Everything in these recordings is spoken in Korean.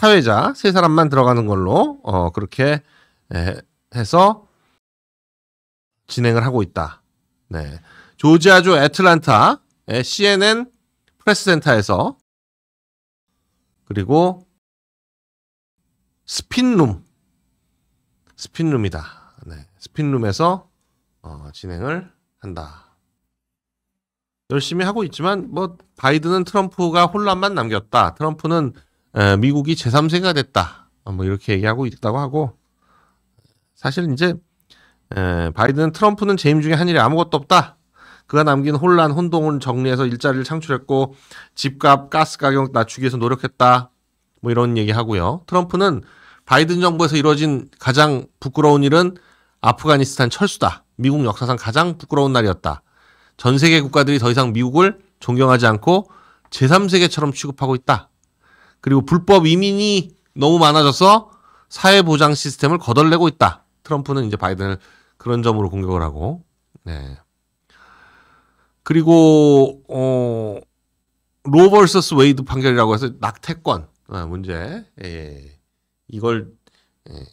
사회자 세 사람만 들어가는 걸로 어, 그렇게 해서 진행을 하고 있다. 네. 조지아주 애틀란타 CNN 프레스센터에서 그리고 스핀룸 스핀룸이다. 네. 스핀룸에서 어, 진행을 한다. 열심히 하고 있지만 뭐 바이든은 트럼프가 혼란만 남겼다. 트럼프는 미국이 제3세가 됐다. 어, 뭐 이렇게 얘기하고 있다고 하고 사실 이제 바이든 트럼프는 재임 중에 한 일이 아무것도 없다. 그가 남긴 혼란, 혼동을 정리해서 일자리를 창출했고 집값, 가스 가격 낮추기 위해서 노력했다. 뭐 이런 얘기하고요. 트럼프는 바이든 정부에서 이뤄진 가장 부끄러운 일은 아프가니스탄 철수다. 미국 역사상 가장 부끄러운 날이었다. 전 세계 국가들이 더 이상 미국을 존경하지 않고 제3세계처럼 취급하고 있다. 그리고 불법 이민이 너무 많아져서 사회 보장 시스템을 거덜내고 있다. 트럼프는 이제 바이든을 그런 점으로 공격을 하고, 네. 그리고 어, 로 버서스 웨이드 판결이라고 해서 낙태권 어, 문제, 예, 예, 예. 이걸 예.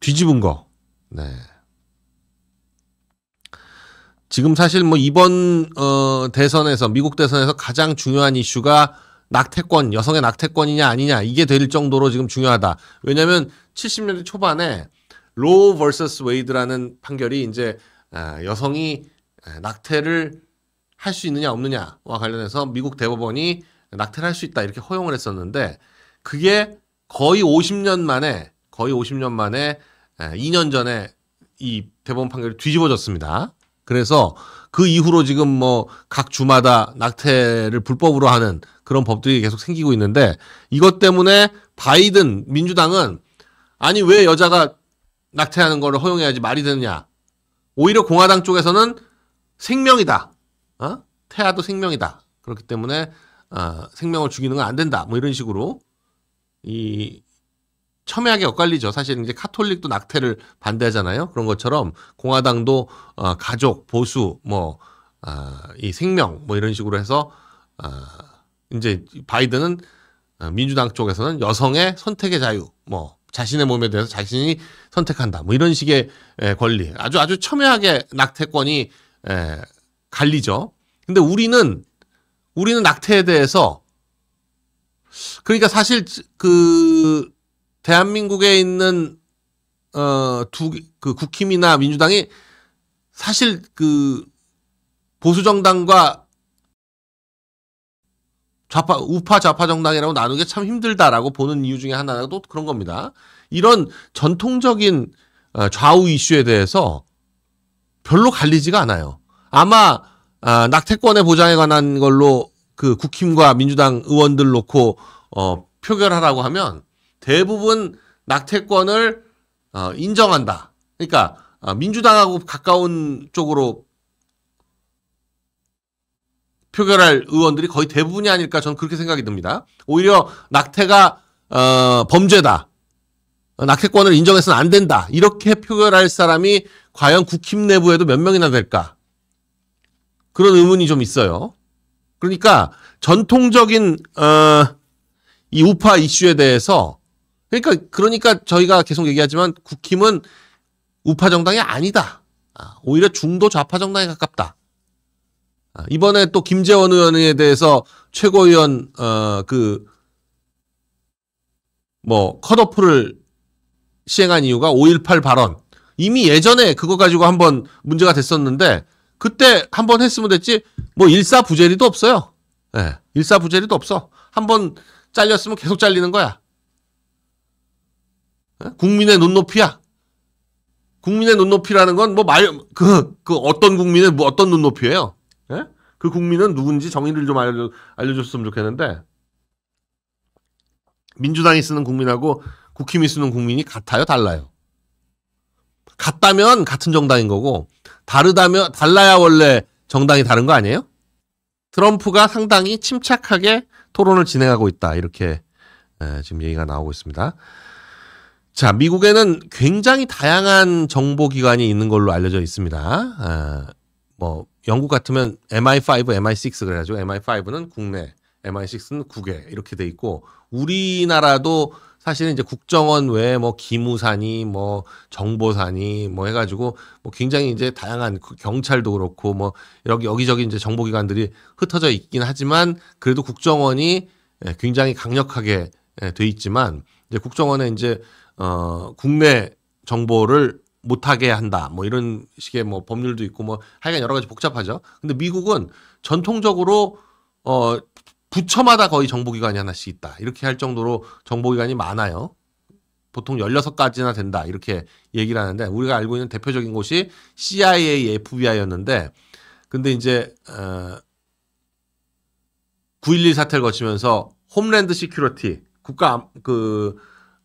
뒤집은 거. 네. 지금 사실 뭐 이번 어, 대선에서 미국 대선에서 가장 중요한 이슈가 낙태권, 여성의 낙태권이냐 아니냐 이게 될 정도로 지금 중요하다. 왜냐하면 70년대 초반에 로 v 스 웨이드라는 판결이 이제 아, 여성이 아, 낙태를 할 수 있느냐 없느냐와 관련해서 미국 대법원이 낙태를 할 수 있다 이렇게 허용을 했었는데 그게 거의 50년 만에 거의 50년 만에 2년 아, 전에 이 대법원 판결이 뒤집어졌습니다. 그래서 그 이후로 지금 뭐 각 주마다 낙태를 불법으로 하는 그런 법들이 계속 생기고 있는데 이것 때문에 바이든 민주당은 아니 왜 여자가 낙태하는 거를 허용해야지 말이 되느냐. 오히려 공화당 쪽에서는 생명이다. 어? 태아도 생명이다. 그렇기 때문에 어, 생명을 죽이는 건 안 된다. 뭐 이런 식으로 이 첨예하게 엇갈리죠. 사실 은 이제 카톨릭도 낙태를 반대하잖아요. 그런 것처럼 공화당도 어, 가족, 보수, 뭐, 어, 이 생명, 뭐 이런 식으로 해서, 어, 이제 바이든은 어, 민주당 쪽에서는 여성의 선택의 자유, 뭐, 자신의 몸에 대해서 자신이 선택한다. 뭐 이런 식의 권리. 아주 아주 첨예하게 낙태권이 에, 갈리죠. 근데 우리는, 우리는 낙태에 대해서 그러니까 사실 그 대한민국에 있는 어두그 국힘이나 민주당이 사실 그 보수 정당과 좌파 우파 좌파 정당이라고 나누기 참 힘들다라고 보는 이유 중에 하나가 또 그런 겁니다. 이런 전통적인 어, 좌우 이슈에 대해서 별로 갈리지가 않아요. 아마 아, 낙태권의 보장에 관한 걸로 그 국힘과 민주당 의원들 놓고 어, 표결하라고 하면 대부분 낙태권을 어, 인정한다. 그러니까 어, 민주당하고 가까운 쪽으로 표결할 의원들이 거의 대부분이 아닐까 저는 그렇게 생각이 듭니다. 오히려 낙태가 어, 범죄다. 어, 낙태권을 인정해서는 안 된다. 이렇게 표결할 사람이 과연 국힘 내부에도 몇 명이나 될까? 그런 의문이 좀 있어요. 그러니까 전통적인 어, 이 우파 이슈에 대해서 그러니까 그러니까 저희가 계속 얘기하지만 국힘은 우파 정당이 아니다. 아, 오히려 중도 좌파 정당에 가깝다. 아, 이번에 또 김재원 의원에 대해서 최고위원 어, 그뭐 컷오프를 시행한 이유가 5.18 발언. 이미 예전에 그거 가지고 한번 문제가 됐었는데 그때 한번 했으면 됐지 뭐 일사부재리도 없어요. 예. 네, 일사부재리도 없어. 한번 잘렸으면 계속 잘리는 거야. 어? 국민의 눈높이야. 국민의 눈높이라는 건뭐말그그 그 어떤 국민의 뭐 어떤 눈높이예요? 예? 그 국민은 누군지 정의를 좀 알려 알려줬으면 좋겠는데 민주당이 쓰는 국민하고 국힘이 쓰는 국민이 같아요, 달라요. 같다면 같은 정당인 거고 다르다면 달라야 원래 정당이 다른 거 아니에요? 트럼프가 상당히 침착하게 토론을 진행하고 있다 이렇게 지금 얘기가 나오고 있습니다. 자, 미국에는 굉장히 다양한 정보기관이 있는 걸로 알려져 있습니다. 아, 뭐, 영국 같으면 MI5, MI6 그래가지고 MI5는 국내, MI6는 국외 이렇게 돼 있고 우리나라도 사실은 이제 국정원 외에 뭐 기무사니 뭐 정보사니 뭐 해가지고 뭐 굉장히 이제 다양한 그 경찰도 그렇고 뭐 여기 여기저기 이제 정보기관들이 흩어져 있긴 하지만 그래도 국정원이 예, 굉장히 강력하게 예, 돼 있지만 이제 국정원에 이제 어, 국내 정보를 못하게 한다. 뭐 이런 식의 뭐 법률도 있고 뭐 하여간 여러 가지 복잡하죠. 근데 미국은 전통적으로 어 부처마다 거의 정보기관이 하나씩 있다. 이렇게 할 정도로 정보기관이 많아요. 보통 16가지나 된다. 이렇게 얘기를 하는데 우리가 알고 있는 대표적인 곳이 CIA, FBI였는데 근데 이제 어 9.11 사태를 거치면서 홈랜드 시큐리티 국가 그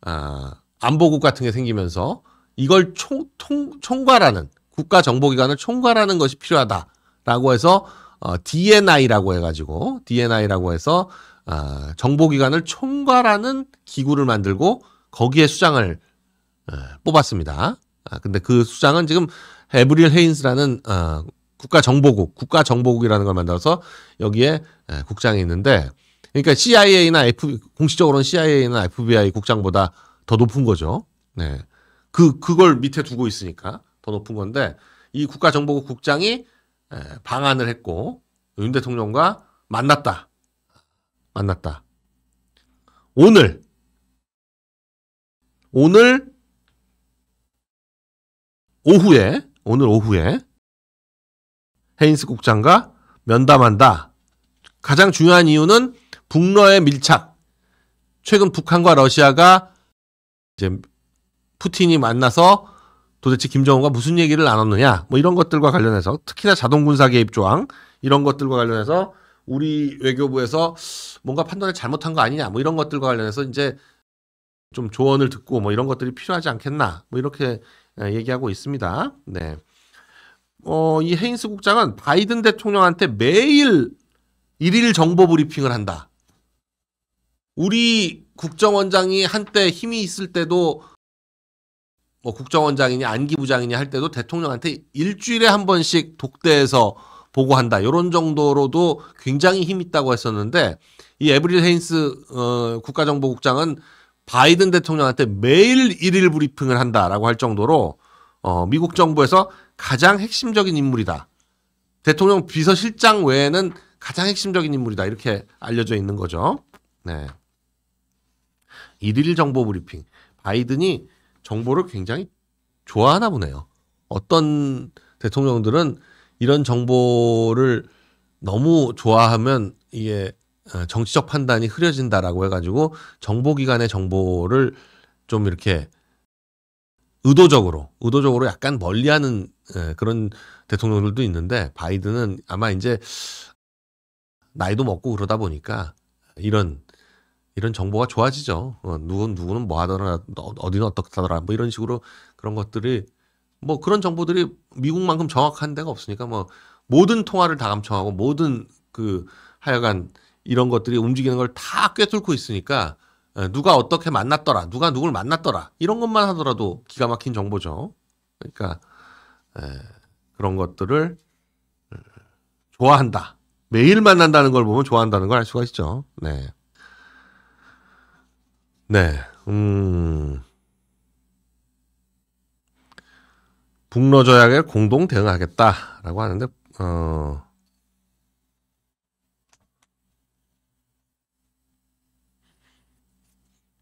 어, 안보국 같은 게 생기면서 이걸 총, 통, 총괄하는 국가정보기관을 총괄하는 것이 필요하다라고 해서 어, DNI라고 해가지고 DNI라고 해서 어, 정보기관을 총괄하는 기구를 만들고 거기에 수장을 어, 뽑았습니다. 아, 근데 그 수장은 지금 에브릴 헤인스라는 어, 국가정보국, 국가정보국이라는 걸 만들어서 여기에 에, 국장이 있는데, 그러니까 CIA나 F, 공식적으로는 CIA나 FBI 국장보다 더 높은 거죠. 네. 그, 그걸 밑에 두고 있으니까 더 높은 건데 이 국가정보국 국장이 방안을 했고 윤 대통령과 만났다. 만났다. 오늘 오늘 오후에 오늘 오후에 헤인스 국장과 면담한다. 가장 중요한 이유는 북러의 밀착. 최근 북한과 러시아가 이제 푸틴이 만나서 도대체 김정은과 무슨 얘기를 나눴느냐 뭐 이런 것들과 관련해서 특히나 자동 군사 개입 조항 이런 것들과 관련해서 우리 외교부에서 뭔가 판단을 잘못한 거 아니냐 뭐 이런 것들과 관련해서 이제 좀 조언을 듣고 뭐 이런 것들이 필요하지 않겠나 뭐 이렇게 예, 얘기하고 있습니다. 네. 어, 이 헤인스 국장은 바이든 대통령한테 매일 일일 정보 브리핑을 한다. 우리 국정원장이 한때 힘이 있을 때도 뭐 국정원장이냐 안기부장이냐 할 때도 대통령한테 일주일에 한 번씩 독대해서 보고한다 이런 정도로도 굉장히 힘 있다고 했었는데 이 에브릴 헤인스 어, 국가정보국장은 바이든 대통령한테 매일 일일 브리핑을 한다라고 할 정도로 어, 미국 정부에서 가장 핵심적인 인물이다. 대통령 비서실장 외에는 가장 핵심적인 인물이다 이렇게 알려져 있는 거죠. 네. 1일 정보 브리핑. 바이든이 정보를 굉장히 좋아하나 보네요. 어떤 대통령들은 이런 정보를 너무 좋아하면 이게 어, 정치적 판단이 흐려진다라고 해가지고 정보기관의 정보를 좀 이렇게 의도적으로 의도적으로 약간 멀리하는 그런 대통령들도 있는데 바이든은 아마 이제 나이도 먹고 그러다 보니까 이런 이런 정보가 좋아지죠. 어, 누군 누구는 뭐 하더라, 어디는 어떻다더라, 뭐 이런 식으로 그런 것들이 뭐 그런 정보들이 미국만큼 정확한 데가 없으니까 뭐 모든 통화를 다 감청하고 모든 그 하여간 이런 것들이 움직이는 걸 다 꿰뚫고 있으니까 어, 누가 어떻게 만났더라, 누가 누굴 만났더라 이런 것만 하더라도 기가 막힌 정보죠. 그러니까 에, 그런 것들을 음, 좋아한다. 매일 만난다는 걸 보면 좋아한다는 걸 알 수가 있죠. 네. 네, 음. 북러 조약에 공동 대응하겠다라고 하는데 어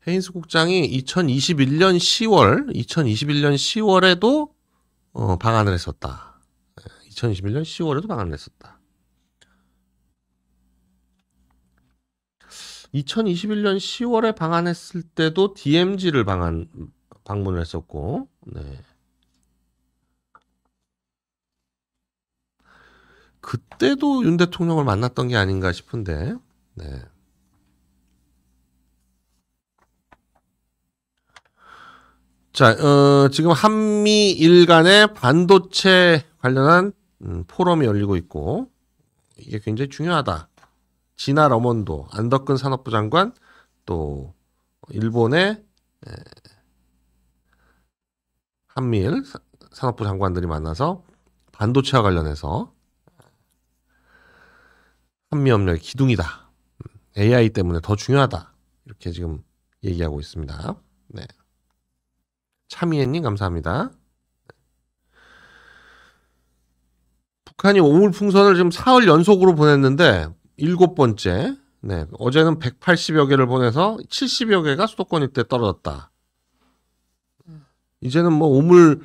헤인스 국장이 2021년 10월 2021년 10월에도 어, 방안을 했었다. 2021년 10월에도 방안을 했었다. 2021년 10월에 방한했을 때도 DMZ를 방한 방문을 했었고, 네. 그때도 윤 대통령을 만났던 게 아닌가 싶은데, 네. 자, 어, 지금 한미 일 간의 반도체 관련한 음, 포럼이 열리고 있고, 이게 굉장히 중요하다. 진하 러먼도 안덕근 산업부 장관 또 일본의 한미일 산업부 장관들이 만나서 반도체와 관련해서 한미협력 의 기둥이다. AI 때문에 더 중요하다. 이렇게 지금 얘기하고 있습니다. 네. 차미애님 감사합니다. 북한이 오물 풍선을 지금 사흘 연속으로 보냈는데 일곱 번째. 네. 어제는 180여 개를 보내서 70여 개가 수도권 일대 떨어졌다. 이제는 뭐 오물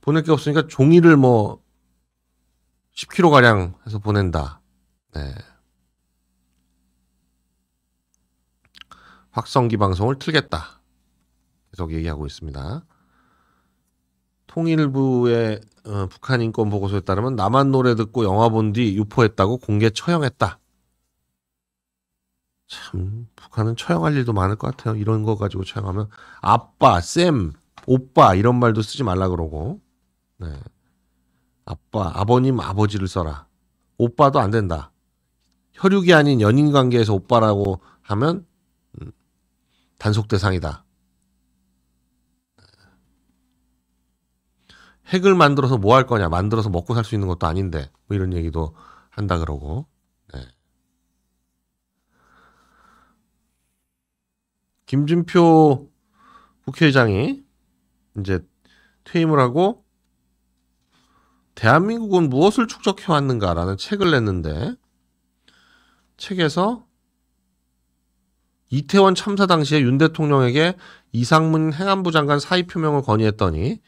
보낼 게 없으니까 종이를 뭐 10kg 가량 해서 보낸다. 네. 확성기 방송을 틀겠다. 계속 얘기하고 있습니다. 통일부의 어, 북한 인권 보고서에 따르면 남한 노래 듣고 영화 본 뒤 유포했다고 공개 처형했다. 참 북한은 처형할 일도 많을 것 같아요. 이런 거 가지고 처형하면 아빠, 쌤, 오빠 이런 말도 쓰지 말라 그러고 네. 아빠, 아버님, 아버지를 써라. 오빠도 안 된다. 혈육이 아닌 연인 관계에서 오빠라고 하면 음, 단속 대상이다. 네. 핵을 만들어서 뭐 할 거냐? 만들어서 먹고 살 수 있는 것도 아닌데 뭐 이런 얘기도 한다 그러고 김준표 국회의장이 이제 퇴임을 하고 대한민국은 무엇을 축적해 왔는가라는 책을 냈는데 책에서 이태원 참사 당시에 윤 대통령에게 이상문 행안부 장관 사의 표명을 건의했더니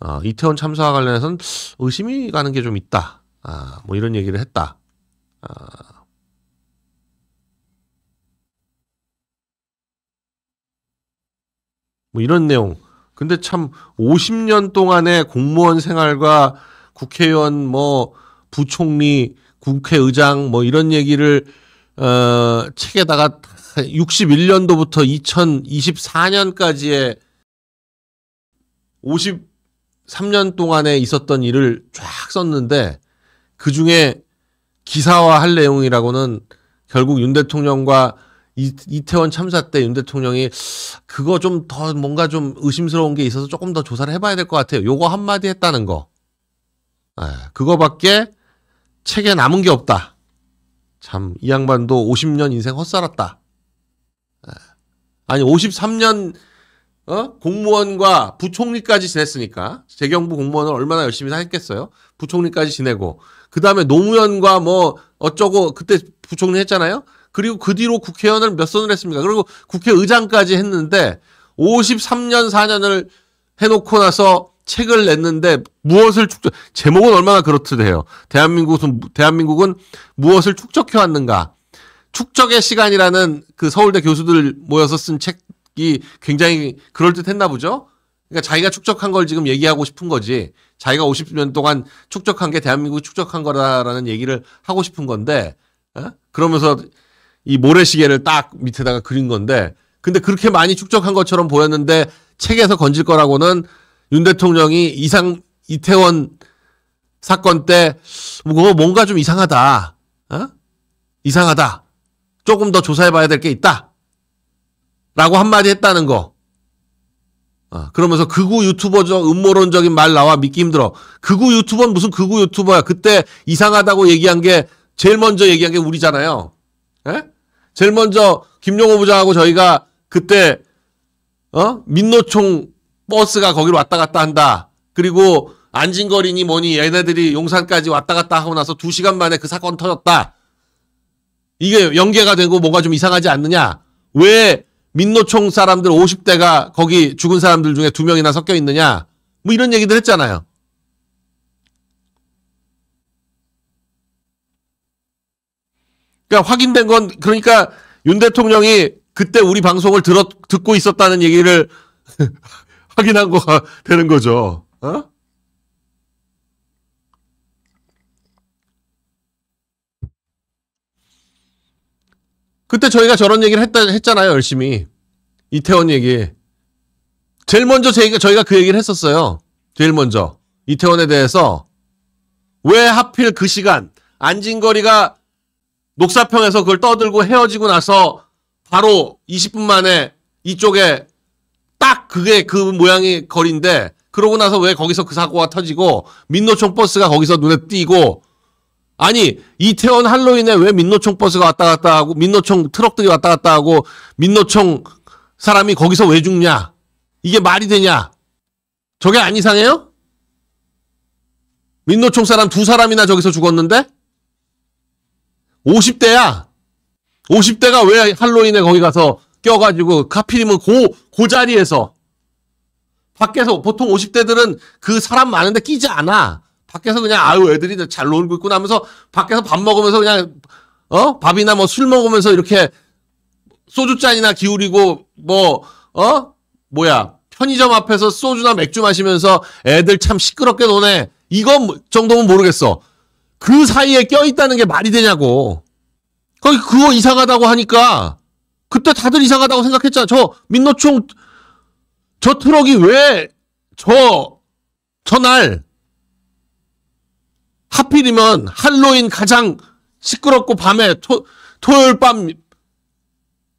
어, 이태원 참사와 관련해서는 의심이 가는 게 좀 있다. 아, 뭐 이런 얘기를 했다. 아, 뭐 이런 내용. 근데 참 50년 동안의 공무원 생활과 국회의원 뭐 부총리 국회의장 뭐 이런 얘기를 어 책에다가 61년도부터 2024년까지의 53년 동안에 있었던 일을 쫙 썼는데 그 중에 기사화할 내용이라고는 결국 윤 대통령과 이, 태원 참사 때 윤 대통령이 그거 좀 더 뭔가 좀 의심스러운 게 있어서 조금 더 조사를 해봐야 될 것 같아요. 요거 한마디 했다는 거. 에, 예, 그거밖에 책에 남은 게 없다. 참, 이 양반도 50년 인생 헛살았다. 예. 아니, 53년, 어? 공무원과 부총리까지 지냈으니까. 재경부 공무원을 얼마나 열심히 했겠어요? 부총리까지 지내고. 그 다음에 노무현과 뭐, 어쩌고, 그때 부총리 했잖아요? 그리고 그 뒤로 국회의원을 몇 선을 했습니까? 그리고 국회의장까지 했는데 53년 4년을 해놓고 나서 책을 냈는데 무엇을 축적 제목은 얼마나 그렇듯 해요. 대한민국은 대한민국은 무엇을 축적해 왔는가? 축적의 시간이라는 그 서울대 교수들 모여서 쓴 책이 굉장히 그럴듯했나 보죠. 그러니까 자기가 축적한 걸 지금 얘기하고 싶은 거지. 자기가 50년 동안 축적한 게 대한민국이 축적한 거라라는 얘기를 하고 싶은 건데 에? 어? 그러면서 이 모래시계를 딱 밑에다가 그린 건데 근데 그렇게 많이 축적한 것처럼 보였는데 책에서 건질 거라고는 윤 대통령이 이상 이태원 사건 때 뭐 뭔가 좀 이상하다. 어? 이상하다. 조금 더 조사해봐야 될 게 있다. 라고 한마디 했다는 거. 어, 그러면서 극우 유튜버적 음모론적인 말 나와 믿기 힘들어. 극우 유튜버는 무슨 극우 유튜버야. 그때 이상하다고 얘기한 게 제일 먼저 얘기한 게 우리잖아요. 에? 제일 먼저 김용호 부장하고 저희가 그때 어? 민노총 버스가 거기로 왔다 갔다 한다. 그리고 안진거리니 뭐니 얘네들이 용산까지 왔다 갔다 하고 나서 두시간 만에 그 사건 터졌다. 이게 연계가 되고 뭔가 좀 이상하지 않느냐. 왜 민노총 사람들 50대가 거기 죽은 사람들 중에 두 명이나 섞여 있느냐. 뭐 이런 얘기들 했잖아요. 그러니까 확인된 건 그러니까 윤 대통령이 그때 우리 방송을 들어 듣고 있었다는 얘기를 확인한 거가 되는 거죠. 어? 그때 저희가 저런 얘기를 했다, 했잖아요, 열심히. 이태원 얘기. 제일 먼저 저희가, 저희가 그 얘기를 했었어요. 제일 먼저. 이태원에 대해서. 왜 하필 그 시간, 안진거리가 녹사평에서 그걸 떠들고 헤어지고 나서 바로 20분 만에 이쪽에 딱 그게 그 모양이 거리인데 그러고 나서 왜 거기서 그 사고가 터지고 민노총 버스가 거기서 눈에 띄고 아니 이태원 할로윈에 왜 민노총 버스가 왔다 갔다 하고 민노총 트럭들이 왔다 갔다 하고 민노총 사람이 거기서 왜 죽냐 이게 말이 되냐 저게 안 이상해요? 민노총 사람 두 사람이나 저기서 죽었는데 50대야. 50대가 왜 할로윈에 거기 가서 껴가지고 카피이면 고, 고 자리에서 밖에서 보통 50대들은 그 사람 많은데 끼지 않아. 밖에서 그냥 아유 애들이 잘 놀고 있구나 하면서 밖에서 밥 먹으면서 그냥 어 밥이나 뭐 술 먹으면서 이렇게 소주잔이나 기울이고 뭐어 뭐야 편의점 앞에서 소주나 맥주 마시면서 애들 참 시끄럽게 노네. 이건 뭐, 정도면 모르겠어. 그 사이에 껴있다는 게 말이 되냐고. 거기 그거 이상하다고 하니까 그때 다들 이상하다고 생각했잖아. 저 민노총 저 트럭이 왜 저 저날 하필이면 할로윈 가장 시끄럽고 밤에 토, 토요일 밤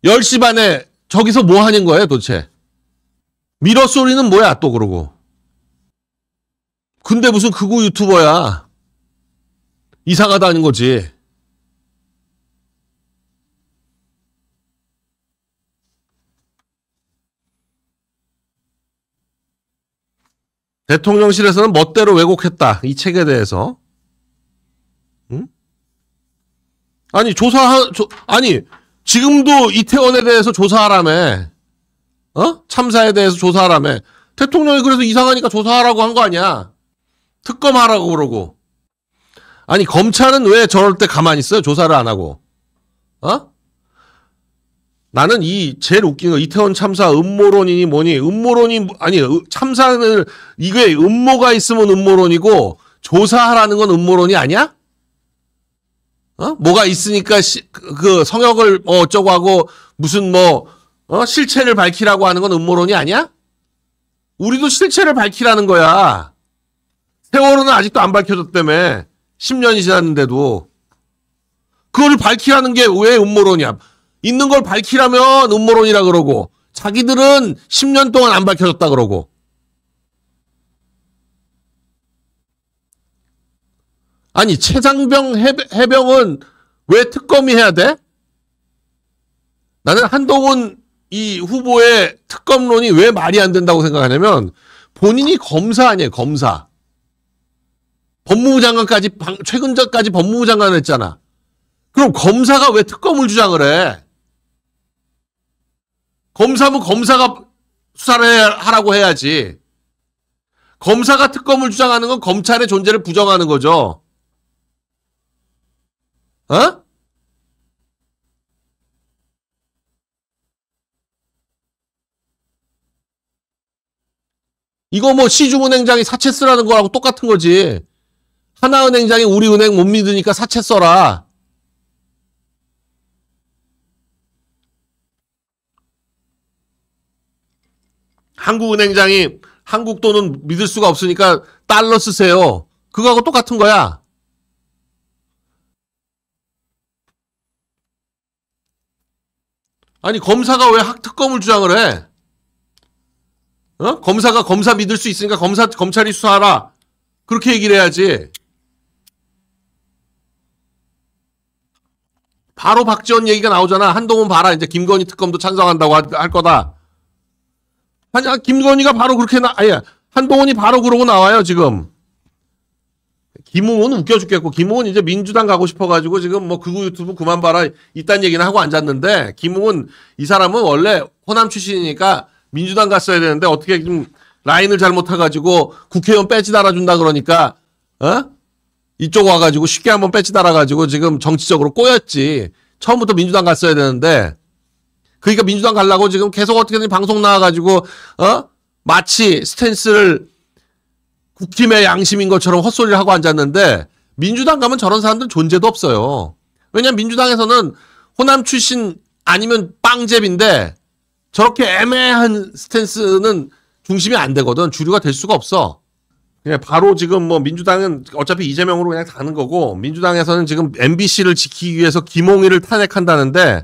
10시 반에 저기서 뭐 하는 거예요 도대체? 미러 소리는 뭐야 또 그러고. 근데 무슨 그구 유튜버야. 이상하다는 거지. 대통령실에서는 멋대로 왜곡했다. 이 책에 대해서. 응? 아니, 조사, 조, 아니, 지금도 이태원에 대해서 조사하라며. 어? 참사에 대해서 조사하라며. 대통령이 그래서 이상하니까 조사하라고 한 거 아니야. 특검하라고 그러고. 아니 검찰은 왜 저럴 때 가만히 있어요? 조사를 안 하고. 어? 나는 이 제일 웃긴 거 이태원 참사 음모론이니 뭐니 음모론이 아니 참사는 이게 음모가 있으면 음모론이고 조사하라는 건 음모론이 아니야? 어? 뭐가 있으니까 시, 그, 그 성역을 뭐 어쩌고 하고 무슨 뭐 어? 실체를 밝히라고 하는 건 음모론이 아니야? 우리도 실체를 밝히라는 거야. 세월호는 아직도 안 밝혀졌다며. 10년이 지났는데도 그걸 밝히라는 게 왜 음모론이야? 있는 걸 밝히라면 음모론이라 그러고 자기들은 10년 동안 안 밝혀졌다 그러고 아니 최장병 해병은 왜 특검이 해야 돼? 나는 한동훈 이 후보의 특검론이 왜 말이 안 된다고 생각하냐면 본인이 검사 아니에요 검사 법무부 장관까지 최근자까지 법무부 장관을 했잖아. 그럼 검사가 왜 특검을 주장을 해? 검사면 검사가 수사를 하라고 해야지. 검사가 특검을 주장하는 건 검찰의 존재를 부정하는 거죠. 어? 이거 뭐시주문행장이 사채 쓰라는 거라고 똑같은 거지. 하나은행장이 우리은행 못 믿으니까 사채 써라. 한국은행장이 한국 돈은 믿을 수가 없으니까 달러 쓰세요. 그거하고 똑같은 거야. 아니 검사가 왜 학특검을 주장을 해? 어? 검사가 검사 믿을 수 있으니까 검사 검찰이 수사하라. 그렇게 얘기를 해야지. 바로 박지원 얘기가 나오잖아. 한동훈 봐라. 이제 김건희 특검도 찬성한다고 할 거다. 아니 아, 김건희가 바로 그렇게 나, 아니 한동훈이 바로 그러고 나와요, 지금. 김우은 웃겨 죽겠고, 김우은 이제 민주당 가고 싶어가지고 지금 뭐 그구 유튜브 그만 봐라. 이딴 얘기는 하고 앉았는데, 김우은 이 사람은 원래 호남 출신이니까 민주당 갔어야 되는데 어떻게 좀 라인을 잘못해가지고 국회의원 빼지 달아준다 그러니까, 어? 이쪽 와가지고 쉽게 한번 뺏지 달아가지고 지금 정치적으로 꼬였지. 처음부터 민주당 갔어야 되는데. 그러니까 민주당 갈라고 지금 계속 어떻게든 방송 나와가지고, 어? 마치 스탠스를 국힘의 양심인 것처럼 헛소리를 하고 앉았는데, 민주당 가면 저런 사람들 존재도 없어요. 왜냐면 민주당에서는 호남 출신 아니면 빵잽인데, 저렇게 애매한 스탠스는 중심이 안 되거든. 주류가 될 수가 없어. 그 바로 지금 뭐 민주당은 어차피 이재명으로 그냥 가는 거고 민주당에서는 지금 MBC를 지키기 위해서 김홍일을 탄핵한다는데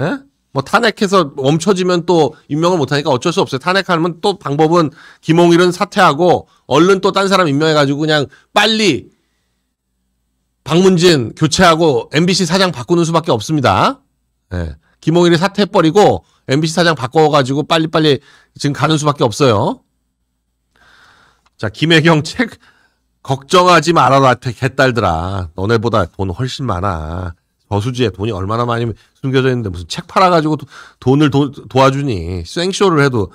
에? 예? 뭐 탄핵해서 멈춰지면 또 임명을 못하니까 어쩔 수 없어요. 탄핵하면 또 방법은 김홍일은 사퇴하고 얼른 또 딴 사람 임명해가지고 그냥 빨리 박문진 교체하고 MBC 사장 바꾸는 수밖에 없습니다. 예. 김홍일이 사퇴해버리고 MBC 사장 바꿔가지고 빨리빨리 지금 가는 수밖에 없어요. 자, 김혜경 책 걱정하지 말아라 개딸들아. 너네보다 돈 훨씬 많아. 저수지에 돈이 얼마나 많이 숨겨져 있는데 무슨 책 팔아가지고 돈을 도, 와주니 생쇼를 해도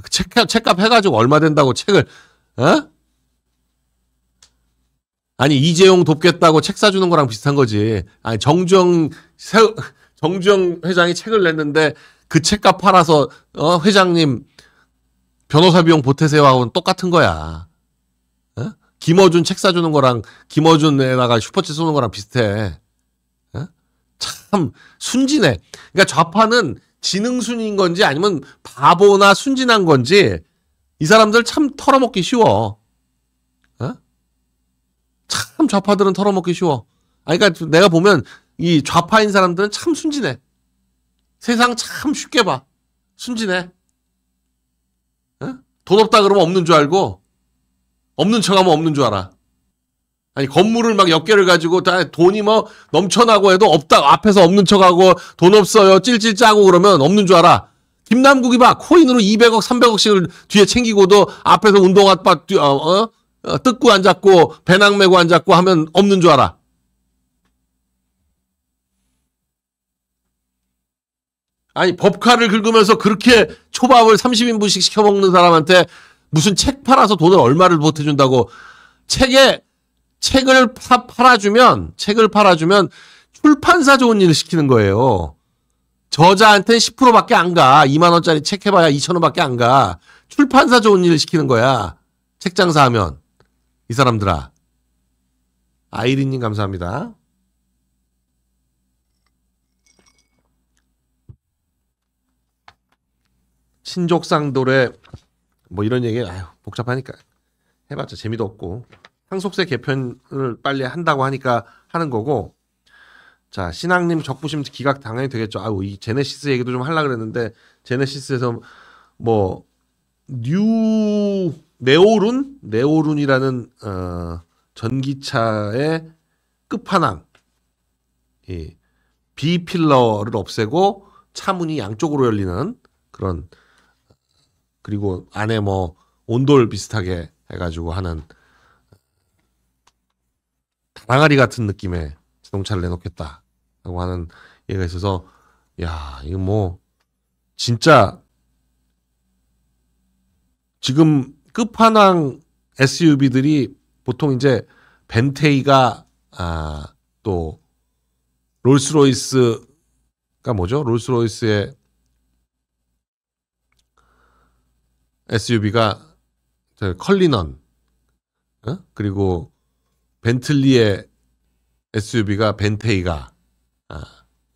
그 책, 책값 해가지고 얼마 된다고 책을 어? 아니 이재용 돕겠다고 책 사주는 거랑 비슷한 거지. 아니 정주영 세, 정주영 회장이 책을 냈는데 그 책값 팔아서 어 회장님 변호사 비용 보태세요하고는 똑같은 거야. 어? 김어준 책 사주는 거랑 김어준 에다가 슈퍼챗 쏘는 거랑 비슷해. 어? 참 순진해. 그러니까 좌파는 지능순인 건지 아니면 바보나 순진한 건지 이 사람들 참 털어먹기 쉬워. 어? 참 좌파들은 털어먹기 쉬워. 아 그러니까 내가 보면 이 좌파인 사람들은 참 순진해. 세상 참 쉽게 봐. 순진해. 돈 없다 그러면 없는 줄 알고 없는 척하면 없는 줄 알아. 아니 건물을 막몇 개를 가지고 다 돈이 뭐 넘쳐나고 해도 없다 앞에서 없는 척하고 돈 없어요 찔찔 짜고 그러면 없는 줄 알아. 김남국이 막 코인으로 200억 300억씩을 뒤에 챙기고도 앞에서 운동화 빠 어, 어, 어? 뜯고 앉았고 배낭 메고 앉았고 하면 없는 줄 알아. 아니 법카를 긁으면서 그렇게 초밥을 30인분씩 시켜 먹는 사람한테 무슨 책 팔아서 돈을 얼마를 보태준다고 책에 책을 파, 팔아주면 책을 팔아주면 출판사 좋은 일을 시키는 거예요. 저자한테는 10%밖에 안 가. 2만 원짜리 책 해봐야 2천 원밖에 안 가. 출판사 좋은 일을 시키는 거야. 책 장사하면 이 사람들아. 아이린님 감사합니다. 신족상돌의 뭐 이런 얘기 아유 복잡하니까 해봤자 재미도 없고 상속세 개편을 빨리 한다고 하니까 하는 거고 자 신앙님 적부심 기각 당연히 되겠죠 아우 이 제네시스 얘기도 좀 하려 고 그랬는데 제네시스에서 뭐 뉴 네오룬 네오룬이라는 어 전기차의 끝판왕 이 비필러를 없애고 차문이 양쪽으로 열리는 그런 그리고 안에 뭐 온돌 비슷하게 해가지고 하는 다랑아리 같은 느낌의 자동차를 내놓겠다라고 하는 얘기가 있어서 야 이거 뭐 진짜 지금 끝판왕 SUV들이 보통 이제 벤테이가 아, 또 롤스로이스가 뭐죠? 롤스로이스의 SUV가 저 컬리넌 어? 그리고 벤틀리의 SUV가 벤테이가 아,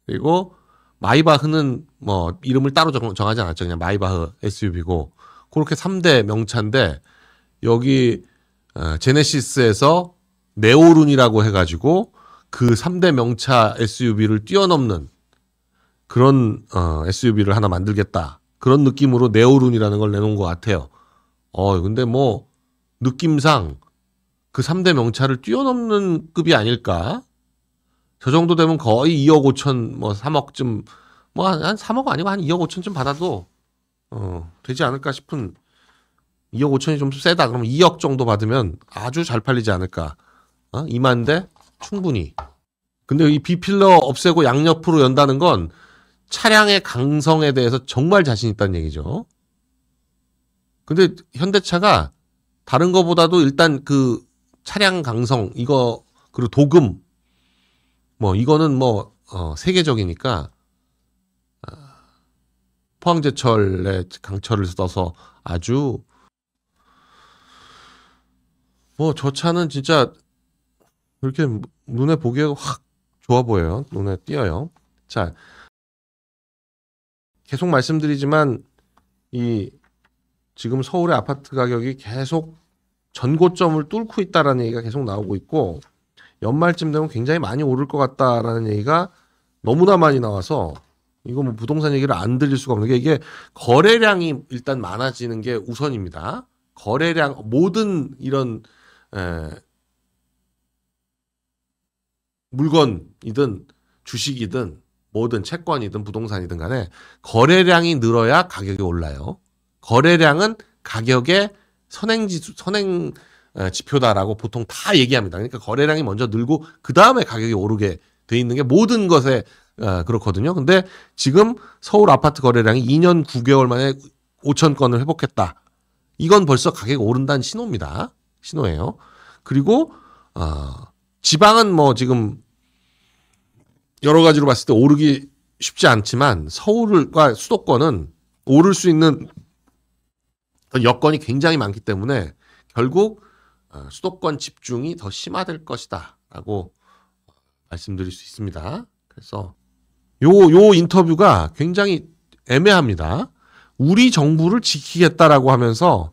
그리고 마이바흐는 뭐 이름을 따로 정, 하지 않았죠. 그냥 마이바흐 SUV고 그렇게 3대 명차인데 여기 어, 제네시스에서 네오룬이라고 해가지고 그 3대 명차 SUV를 뛰어넘는 그런 어, SUV를 하나 만들겠다. 그런 느낌으로 네오룬이라는 걸 내놓은 것 같아요. 어, 근데 뭐 느낌상 그 3대 명차를 뛰어넘는 급이 아닐까? 저 정도 되면 거의 2억 5천 뭐 3억쯤 뭐한 3억 아니고 한 2억 5천쯤 받아도 어, 되지 않을까 싶은 2억 5천이 좀 세다. 그러면 2억 정도 받으면 아주 잘 팔리지 않을까. 어? 2만 대 충분히. 근데 이 비필러 없애고 양옆으로 연다는 건 차량의 강성에 대해서 정말 자신 있다는 얘기죠. 근데 현대차가 다른 거보다도 일단 그 차량 강성 이거 그리고 도금 뭐 이거는 뭐 어, 세계적이니까 아, 포항제철의 강철을 써서 아주 뭐 저 차는 진짜 이렇게 눈에 보기에 확 좋아 보여요. 눈에 띄어요. 자, 계속 말씀드리지만 이 지금 서울의 아파트 가격이 계속 전고점을 뚫고 있다라는 얘기가 계속 나오고 있고 연말쯤 되면 굉장히 많이 오를 것 같다라는 얘기가 너무나 많이 나와서 이거 뭐 부동산 얘기를 안 들릴 수가 없는 게 이게 거래량이 일단 많아지는 게 우선입니다. 거래량 모든 이런 에, 물건이든 주식이든 뭐든 채권이든 부동산이든 간에 거래량이 늘어야 가격이 올라요. 거래량은 가격의 선행지수, 선행 어, 지표다라고 보통 다 얘기합니다. 그러니까 거래량이 먼저 늘고 그 다음에 가격이 오르게 돼 있는 게 모든 것에 어, 그렇거든요. 근데 지금 서울 아파트 거래량이 2년 9개월 만에 5천 건을 회복했다. 이건 벌써 가격이 오른다는 신호입니다. 신호예요. 그리고 어, 지방은 뭐 지금 여러 가지로 봤을 때 오르기 쉽지 않지만 서울과 수도권은 오를 수 있는 여건이 굉장히 많기 때문에 결국 어, 수도권 집중이 더 심화될 것이다라고 말씀드릴 수 있습니다. 그래서 요 요 인터뷰가 굉장히 애매합니다. 우리 정부를 지키겠다라고 하면서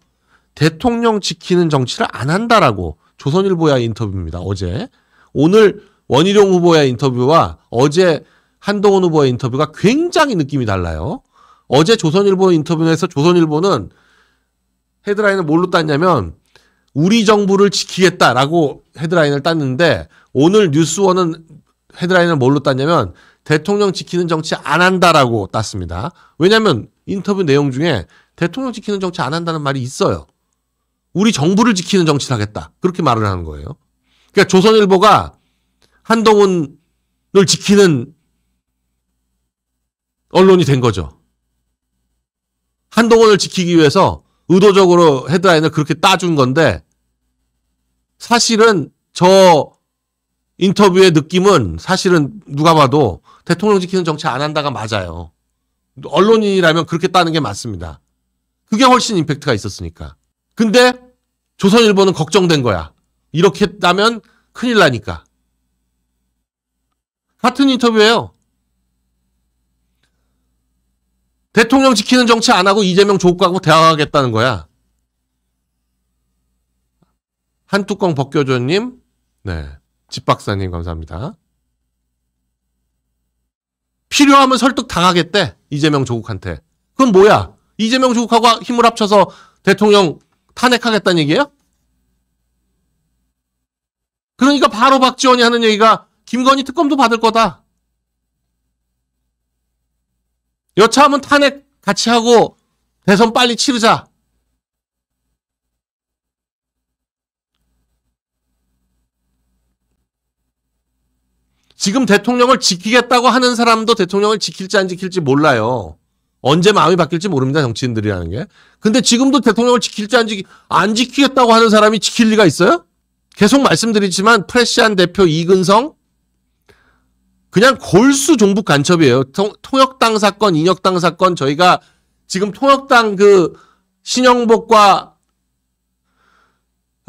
대통령 지키는 정치를 안 한다라고 조선일보야 인터뷰입니다. 어제 오늘 원희룡 후보의 인터뷰와 어제 한동훈 후보의 인터뷰가 굉장히 느낌이 달라요. 어제 조선일보 인터뷰에서 조선일보는 헤드라인을 뭘로 땄냐면 우리 정부를 지키겠다라고 헤드라인을 땄는데 오늘 뉴스원은 헤드라인을 뭘로 땄냐면 대통령 지키는 정치 안 한다라고 땄습니다. 왜냐하면 인터뷰 내용 중에 대통령 지키는 정치 안 한다는 말이 있어요. 우리 정부를 지키는 정치를 하겠다. 그렇게 말을 하는 거예요. 그러니까 조선일보가 한동훈을 지키는 언론이 된 거죠. 한동훈을 지키기 위해서 의도적으로 헤드라인을 그렇게 따준 건데 사실은 저 인터뷰의 느낌은 사실은 누가 봐도 대통령 지키는 정치 안 한다가 맞아요. 언론인이라면 그렇게 따는 게 맞습니다. 그게 훨씬 임팩트가 있었으니까. 근데 조선일보는 걱정된 거야. 이렇게 따면 큰일 나니까. 같은 인터뷰예요. 대통령 지키는 정치 안 하고 이재명 조국하고 대화하겠다는 거야. 한 뚜껑 벗겨줘님, 네, 집박사님 감사합니다. 필요하면 설득 당하겠대 이재명 조국한테. 그건 뭐야? 이재명 조국하고 힘을 합쳐서 대통령 탄핵하겠다는 얘기예요? 그러니까 바로 박지원이 하는 얘기가 김건희 특검도 받을 거다. 여차하면 탄핵 같이 하고 대선 빨리 치르자. 지금 대통령을 지키겠다고 하는 사람도 대통령을 지킬지 안 지킬지 몰라요. 언제 마음이 바뀔지 모릅니다. 정치인들이라는 게. 근데 지금도 대통령을 지킬지 안, 지키, 안 지키겠다고 하는 사람이 지킬 리가 있어요? 계속 말씀드리지만 프레시안 대표 이근성 그냥 골수 종북 간첩이에요. 통, 통역당 사건, 인혁당 사건 저희가 지금 통역당 그 신영복과